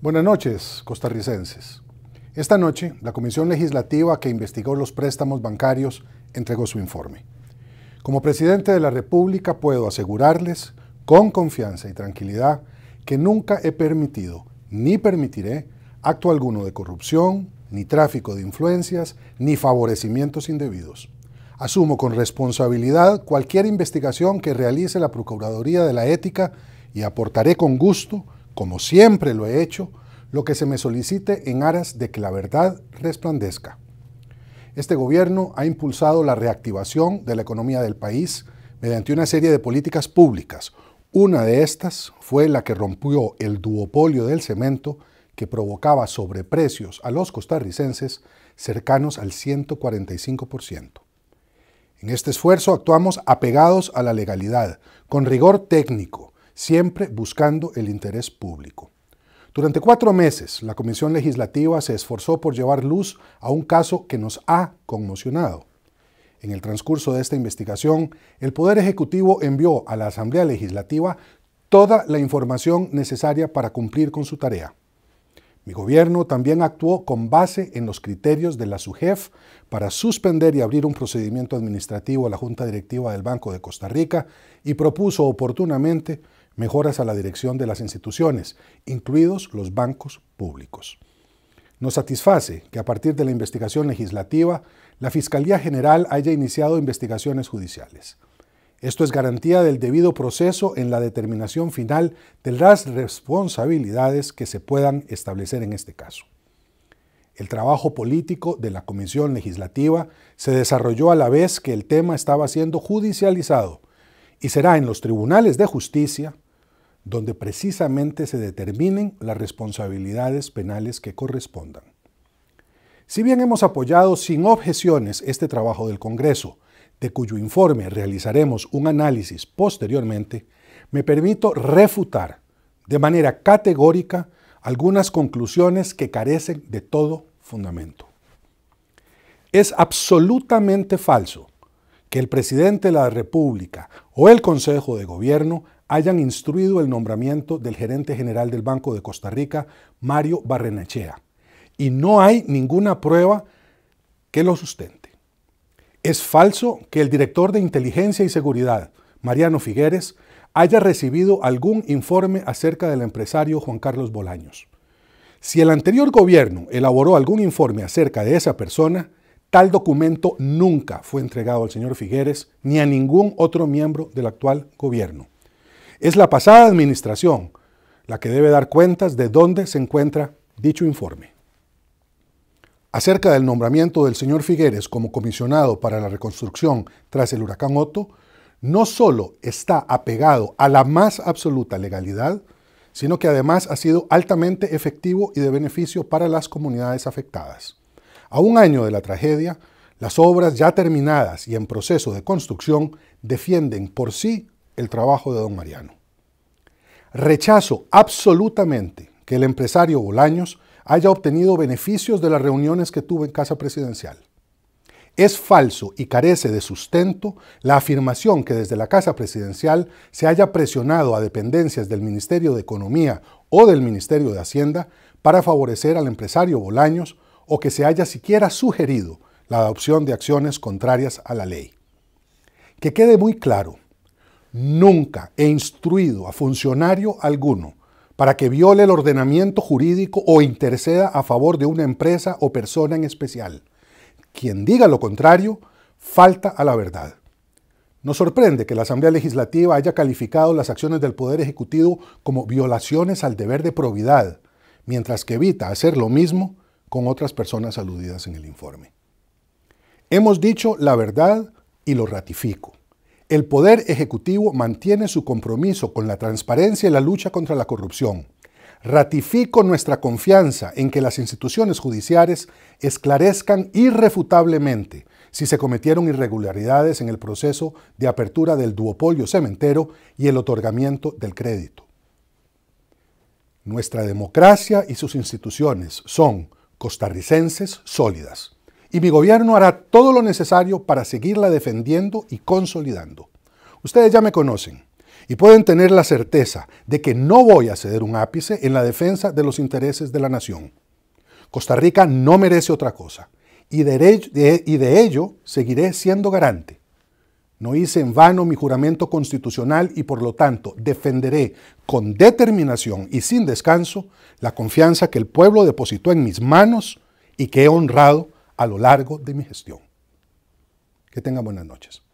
Buenas noches, costarricenses. Esta noche, la Comisión Legislativa que investigó los préstamos bancarios entregó su informe. Como presidente de la República puedo asegurarles, con confianza y tranquilidad, que nunca he permitido ni permitiré acto alguno de corrupción, ni tráfico de influencias, ni favorecimientos indebidos. Asumo con responsabilidad cualquier investigación que realice la Procuraduría de la Ética y aportaré con gusto como siempre lo he hecho, lo que se me solicite en aras de que la verdad resplandezca. Este gobierno ha impulsado la reactivación de la economía del país mediante una serie de políticas públicas. Una de estas fue la que rompió el duopolio del cemento que provocaba sobreprecios a los costarricenses cercanos al 145%. En este esfuerzo actuamos apegados a la legalidad, con rigor técnico, siempre buscando el interés público. Durante cuatro meses, la Comisión Legislativa se esforzó por llevar luz a un caso que nos ha conmocionado. En el transcurso de esta investigación, el Poder Ejecutivo envió a la Asamblea Legislativa toda la información necesaria para cumplir con su tarea. Mi gobierno también actuó con base en los criterios de la SUGEF para suspender y abrir un procedimiento administrativo a la Junta Directiva del Banco de Costa Rica y propuso oportunamente mejoras a la dirección de las instituciones, incluidos los bancos públicos. Nos satisface que a partir de la investigación legislativa, la Fiscalía General haya iniciado investigaciones judiciales. Esto es garantía del debido proceso en la determinación final de las responsabilidades que se puedan establecer en este caso. El trabajo político de la Comisión Legislativa se desarrolló a la vez que el tema estaba siendo judicializado y será en los tribunales de justicia, donde precisamente se determinen las responsabilidades penales que correspondan. Si bien hemos apoyado sin objeciones este trabajo del Congreso, de cuyo informe realizaremos un análisis posteriormente, me permito refutar de manera categórica algunas conclusiones que carecen de todo fundamento. Es absolutamente falso que el presidente de la República o el Consejo de Gobierno hayan instruido el nombramiento del gerente general del Banco de Costa Rica, Mario Barrenechea, y no hay ninguna prueba que lo sustente. Es falso que el director de Inteligencia y Seguridad, Mariano Figueres, haya recibido algún informe acerca del empresario Juan Carlos Bolaños. Si el anterior gobierno elaboró algún informe acerca de esa persona, tal documento nunca fue entregado al señor Figueres ni a ningún otro miembro del actual gobierno. Es la pasada administración la que debe dar cuentas de dónde se encuentra dicho informe. Acerca del nombramiento del señor Figueres como comisionado para la reconstrucción tras el huracán Otto, no solo está apegado a la más absoluta legalidad, sino que además ha sido altamente efectivo y de beneficio para las comunidades afectadas. A un año de la tragedia, las obras ya terminadas y en proceso de construcción defienden por sí el trabajo de don Mariano. Rechazo absolutamente que el empresario Bolaños haya obtenido beneficios de las reuniones que tuvo en Casa Presidencial. Es falso y carece de sustento la afirmación que desde la Casa Presidencial se haya presionado a dependencias del Ministerio de Economía o del Ministerio de Hacienda para favorecer al empresario Bolaños o que se haya siquiera sugerido la adopción de acciones contrarias a la ley. Que quede muy claro, Nunca he instruido a funcionario alguno para que viole el ordenamiento jurídico o interceda a favor de una empresa o persona en especial. Quien diga lo contrario, falta a la verdad. Nos sorprende que la Asamblea Legislativa haya calificado las acciones del Poder Ejecutivo como violaciones al deber de probidad, mientras que evita hacer lo mismo con otras personas aludidas en el informe. Hemos dicho la verdad y lo ratifico. El Poder Ejecutivo mantiene su compromiso con la transparencia y la lucha contra la corrupción. Ratifico nuestra confianza en que las instituciones judiciales esclarezcan irrefutablemente si se cometieron irregularidades en el proceso de apertura del duopolio cementero y el otorgamiento del crédito. Nuestra democracia y sus instituciones son costarricenses sólidas y mi gobierno hará todo lo necesario para seguirla defendiendo y consolidando. Ustedes ya me conocen y pueden tener la certeza de que no voy a ceder un ápice en la defensa de los intereses de la nación. Costa Rica no merece otra cosa y de, y de ello seguiré siendo garante. No hice en vano mi juramento constitucional y por lo tanto defenderé con determinación y sin descanso la confianza que el pueblo depositó en mis manos y que he honrado a lo largo de mi gestión. Que tengan buenas noches.